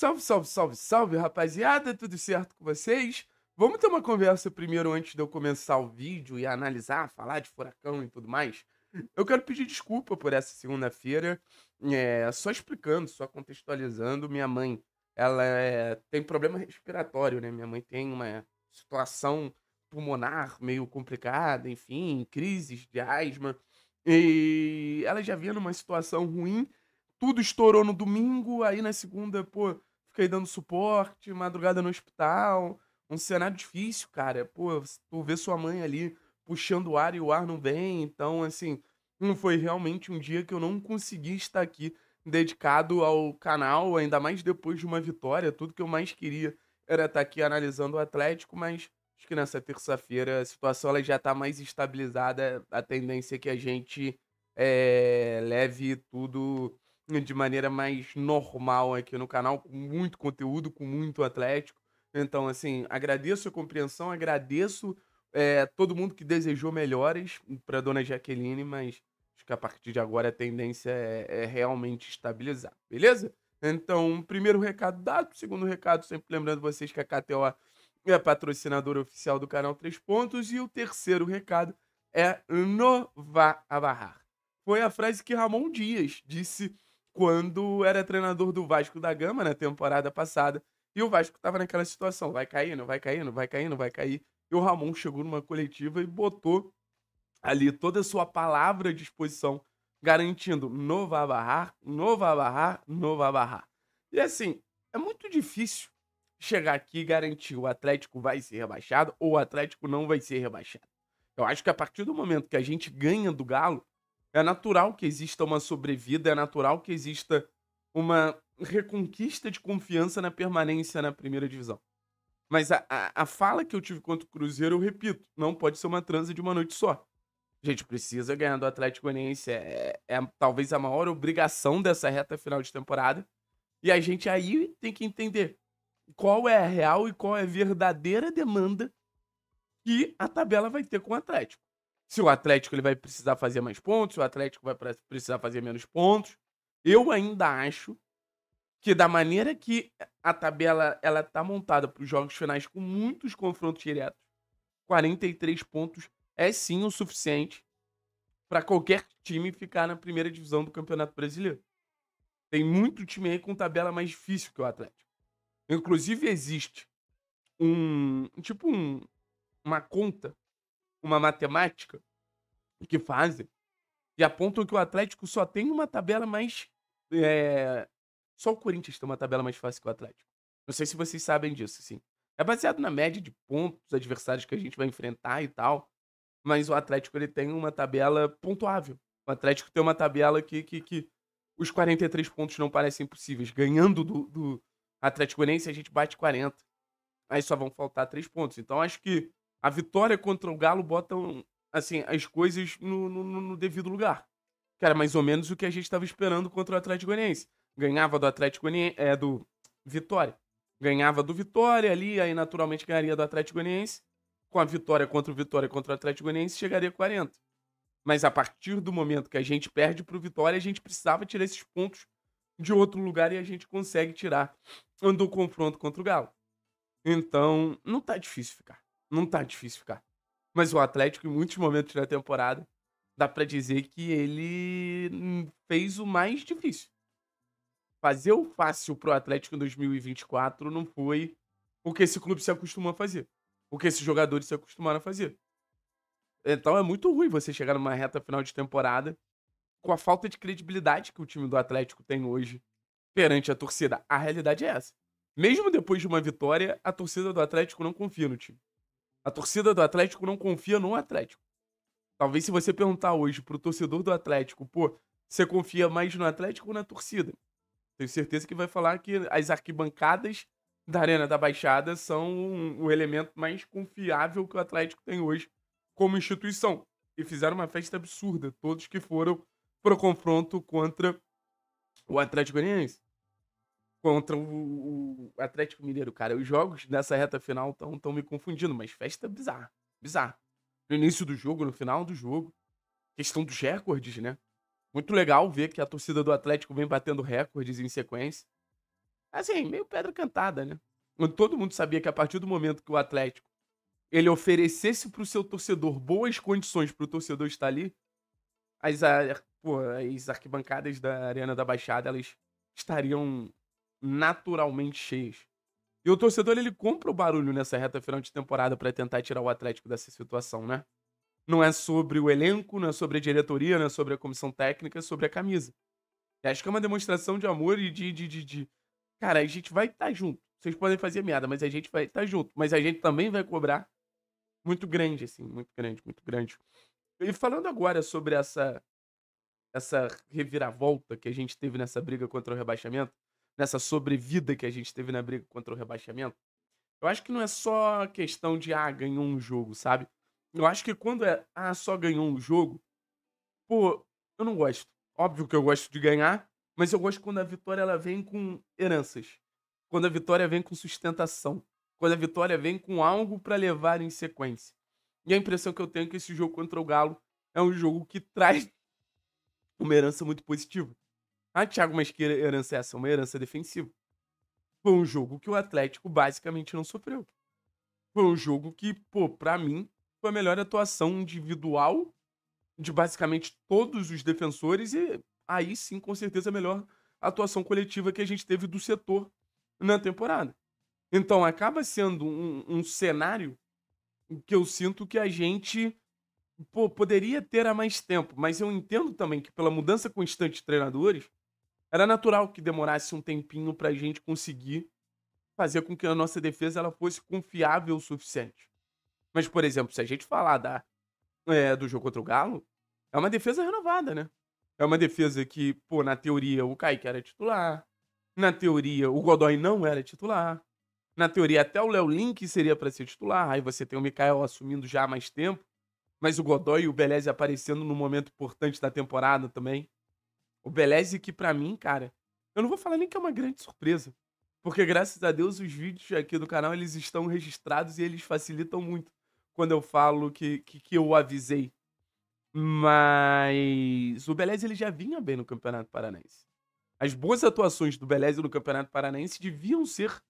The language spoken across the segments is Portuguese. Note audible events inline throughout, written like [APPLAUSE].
Salve, salve, salve, salve, rapaziada, tudo certo com vocês? Vamos ter uma conversa primeiro antes de eu começar o vídeo e analisar, falar de furacão e tudo mais? Eu quero pedir desculpa por essa segunda-feira, é, só explicando, só contextualizando, minha mãe, ela é, tem problema respiratório, né? Minha mãe tem uma situação pulmonar meio complicada, enfim, crises de asma, e ela já vinha numa situação ruim, tudo estourou no domingo, aí na segunda, pô, e dando suporte, madrugada no hospital. Um cenário difícil, cara. Pô, tu vê sua mãe ali puxando o ar e o ar não vem. Então, assim, foi realmente um dia que eu não consegui estar aqui dedicado ao canal, ainda mais depois de uma vitória. Tudo que eu mais queria era estar aqui analisando o Atlético, mas acho que nessa terça-feira a situação ela já está mais estabilizada. A tendência é que a gente é, leve tudo de maneira mais normal aqui no canal, com muito conteúdo, com muito atlético. Então, assim, agradeço a compreensão, agradeço é, todo mundo que desejou melhores para dona Jaqueline, mas acho que a partir de agora a tendência é, é realmente estabilizar, beleza? Então, primeiro recado dado, segundo recado, sempre lembrando vocês que a KTO é patrocinadora oficial do canal Três Pontos, e o terceiro recado é Nova barrar Foi a frase que Ramon Dias disse quando era treinador do Vasco da Gama na né, temporada passada. E o Vasco estava naquela situação: vai cair, não vai cair, não vai cair, não vai cair. E o Ramon chegou numa coletiva e botou ali toda a sua palavra à disposição, garantindo: não vai barrar, não vai barrar, não vai barrar. E assim, é muito difícil chegar aqui e garantir o Atlético vai ser rebaixado ou o Atlético não vai ser rebaixado. Eu acho que a partir do momento que a gente ganha do Galo, é natural que exista uma sobrevida, é natural que exista uma reconquista de confiança na permanência na primeira divisão. Mas a, a, a fala que eu tive contra o Cruzeiro, eu repito, não pode ser uma transa de uma noite só. A gente precisa ganhar do Atlético Goianiense. É, é, é talvez a maior obrigação dessa reta final de temporada. E a gente aí tem que entender qual é a real e qual é a verdadeira demanda que a tabela vai ter com o Atlético se o Atlético ele vai precisar fazer mais pontos, se o Atlético vai precisar fazer menos pontos. Eu ainda acho que da maneira que a tabela ela tá montada para os jogos finais com muitos confrontos diretos, 43 pontos é sim o suficiente para qualquer time ficar na primeira divisão do Campeonato Brasileiro. Tem muito time aí com tabela mais difícil que o Atlético. Inclusive existe um tipo um, uma conta uma matemática que fazem e apontam que o Atlético só tem uma tabela mais. É... Só o Corinthians tem uma tabela mais fácil que o Atlético. Não sei se vocês sabem disso, sim. É baseado na média de pontos adversários que a gente vai enfrentar e tal. Mas o Atlético ele tem uma tabela pontuável. O Atlético tem uma tabela que, que, que os 43 pontos não parecem possíveis. Ganhando do, do Atlético Goianiense, a gente bate 40. Aí só vão faltar 3 pontos. Então acho que a vitória contra o Galo bota assim, as coisas no, no, no devido lugar. Que era mais ou menos o que a gente estava esperando contra o Atlético Goianiense. Ganhava do Atlético Goianiense, é, do Vitória. Ganhava do Vitória ali, aí naturalmente ganharia do Atlético Goianiense. Com a vitória contra o Vitória contra o Atlético Goianiense, chegaria a 40. Mas a partir do momento que a gente perde para o Vitória, a gente precisava tirar esses pontos de outro lugar e a gente consegue tirar do confronto contra o Galo. Então, não tá difícil ficar não tá difícil ficar. Mas o Atlético, em muitos momentos da temporada, dá para dizer que ele fez o mais difícil. Fazer o fácil pro Atlético em 2024 não foi o que esse clube se acostuma a fazer. O que esses jogadores se acostumaram a fazer. Então é muito ruim você chegar numa reta final de temporada com a falta de credibilidade que o time do Atlético tem hoje perante a torcida. A realidade é essa. Mesmo depois de uma vitória, a torcida do Atlético não confia no time. A torcida do Atlético não confia no Atlético. Talvez se você perguntar hoje pro torcedor do Atlético, pô, você confia mais no Atlético ou na torcida? Tenho certeza que vai falar que as arquibancadas da Arena da Baixada são o elemento mais confiável que o Atlético tem hoje como instituição. E fizeram uma festa absurda, todos que foram pro confronto contra o Atlético Goianiense contra o, o Atlético Mineiro, cara. Os jogos nessa reta final estão me confundindo, mas festa bizarra. Bizarra. No início do jogo, no final do jogo. Questão dos recordes, né? Muito legal ver que a torcida do Atlético vem batendo recordes em sequência. Assim, meio pedra cantada, né? Todo mundo sabia que a partir do momento que o Atlético ele oferecesse para o seu torcedor boas condições para o torcedor estar ali, as, pô, as arquibancadas da Arena da Baixada elas estariam naturalmente cheios. E o torcedor ele compra o barulho nessa reta final de temporada para tentar tirar o Atlético dessa situação, né? Não é sobre o elenco, não é sobre a diretoria, não é sobre a comissão técnica, é sobre a camisa. E acho que é uma demonstração de amor e de. de, de, de... Cara, a gente vai estar tá junto. Vocês podem fazer meada, mas a gente vai estar tá junto. Mas a gente também vai cobrar muito grande, assim, muito grande, muito grande. E falando agora sobre essa essa reviravolta que a gente teve nessa briga contra o rebaixamento, nessa sobrevida que a gente teve na briga contra o rebaixamento, eu acho que não é só questão de, ah, ganhou um jogo, sabe? Eu acho que quando é, ah, só ganhou um jogo, pô, eu não gosto. Óbvio que eu gosto de ganhar, mas eu gosto quando a vitória ela vem com heranças. Quando a vitória vem com sustentação. Quando a vitória vem com algo para levar em sequência. E a impressão que eu tenho é que esse jogo contra o Galo é um jogo que traz uma herança muito positiva. Ah, Thiago, mas que herança é essa? É uma herança defensiva. Foi um jogo que o Atlético basicamente não sofreu. Foi um jogo que, pô, pra mim, foi a melhor atuação individual de basicamente todos os defensores e aí sim, com certeza, a melhor atuação coletiva que a gente teve do setor na temporada. Então, acaba sendo um, um cenário que eu sinto que a gente pô, poderia ter há mais tempo, mas eu entendo também que pela mudança constante de treinadores, era natural que demorasse um tempinho para a gente conseguir fazer com que a nossa defesa ela fosse confiável o suficiente. Mas, por exemplo, se a gente falar da, é, do jogo contra o Galo, é uma defesa renovada, né? É uma defesa que, pô, na teoria o Kaique era titular, na teoria o Godoy não era titular, na teoria até o Léo Link seria para ser titular, aí você tem o Mikael assumindo já há mais tempo, mas o Godoy e o Beleza aparecendo no momento importante da temporada também. O Beleze que para mim, cara, eu não vou falar nem que é uma grande surpresa. Porque graças a Deus os vídeos aqui do canal eles estão registrados e eles facilitam muito quando eu falo que, que, que eu avisei. Mas o Beleze ele já vinha bem no Campeonato Paranaense. As boas atuações do Beleze no Campeonato Paranaense deviam ser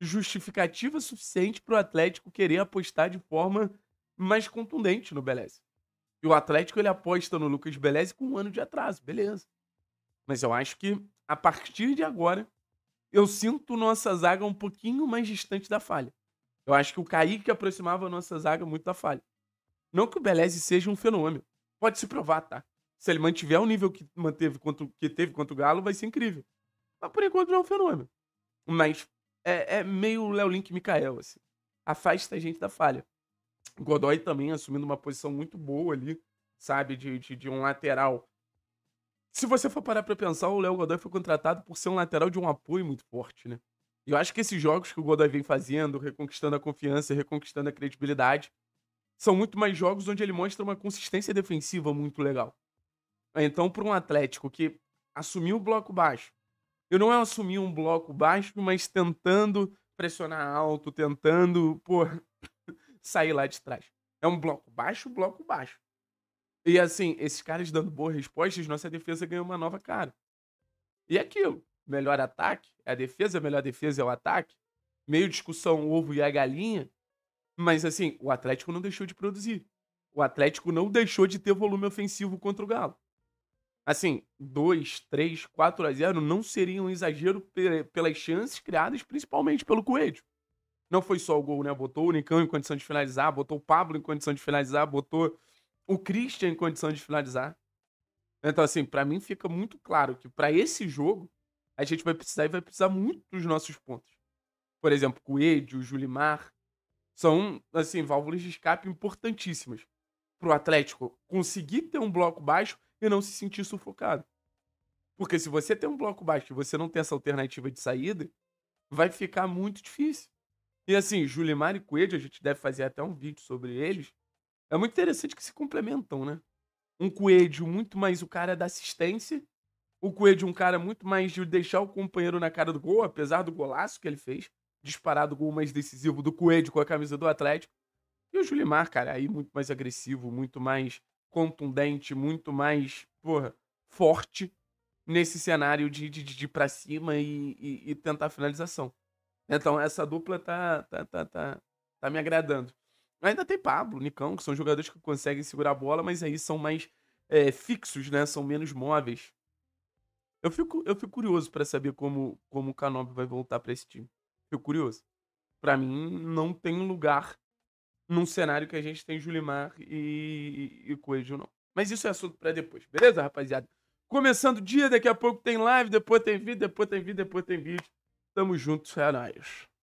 justificativa suficiente para o Atlético querer apostar de forma mais contundente no Beleze. E o Atlético ele aposta no Lucas Beleze com um ano de atraso, beleza. Mas eu acho que a partir de agora eu sinto nossa zaga um pouquinho mais distante da falha. Eu acho que o Kaique aproximava a nossa zaga muito da falha. Não que o Beleze seja um fenômeno. Pode se provar, tá? Se ele mantiver o nível que manteve quanto que teve contra o Galo, vai ser incrível. Mas por enquanto não é um fenômeno. Mas é, é meio Léo Link Mikael, assim. Afasta a gente da falha. Godoy também assumindo uma posição muito boa ali, sabe? De, de, de um lateral se você for parar pra pensar, o Léo Godoy foi contratado por ser um lateral de um apoio muito forte, né? E eu acho que esses jogos que o Godoy vem fazendo, reconquistando a confiança, reconquistando a credibilidade, são muito mais jogos onde ele mostra uma consistência defensiva muito legal. Então, para um Atlético que assumiu o bloco baixo, eu não é assumir um bloco baixo, mas tentando pressionar alto, tentando, pô, [LAUGHS] sair lá de trás. É um bloco baixo, bloco baixo. E assim, esses caras dando boas respostas, nossa defesa ganhou uma nova cara. E é aquilo, melhor ataque, é a defesa, melhor defesa é o ataque. Meio discussão o ovo e a galinha. Mas assim, o Atlético não deixou de produzir. O Atlético não deixou de ter volume ofensivo contra o Galo. Assim, 2, 3, 4 a 0 não seria um exagero pelas chances criadas, principalmente pelo Coelho. Não foi só o gol, né? Botou o Nicão em condição de finalizar, botou o Pablo em condição de finalizar, botou o Christian em condição de finalizar. Então, assim, para mim fica muito claro que para esse jogo a gente vai precisar e vai precisar muito dos nossos pontos. Por exemplo, Coelho, Julimar, são, assim, válvulas de escape importantíssimas pro Atlético conseguir ter um bloco baixo e não se sentir sufocado. Porque se você tem um bloco baixo e você não tem essa alternativa de saída, vai ficar muito difícil. E assim, Julimar e Coelho, a gente deve fazer até um vídeo sobre eles, é muito interessante que se complementam, né? Um Coelho muito mais o cara da assistência. O Coelho um cara muito mais de deixar o companheiro na cara do gol, apesar do golaço que ele fez. Disparado o gol mais decisivo do Coelho com a camisa do Atlético. E o Julimar, cara, aí muito mais agressivo, muito mais contundente, muito mais, porra, forte nesse cenário de, de, de ir pra cima e, e, e tentar finalização. Então, essa dupla tá, tá, tá, tá, tá me agradando. Ainda tem Pablo, Nicão, que são jogadores que conseguem segurar a bola, mas aí são mais é, fixos, né? São menos móveis. Eu fico, eu fico curioso para saber como, como o Canob vai voltar para esse time. Fico curioso. Para mim, não tem lugar num cenário que a gente tem Julimar e, e, Coelho, não. Mas isso é assunto para depois, beleza, rapaziada? Começando o dia, daqui a pouco tem live, depois tem vídeo, depois tem vídeo, depois tem vídeo. Tamo junto, é nóis.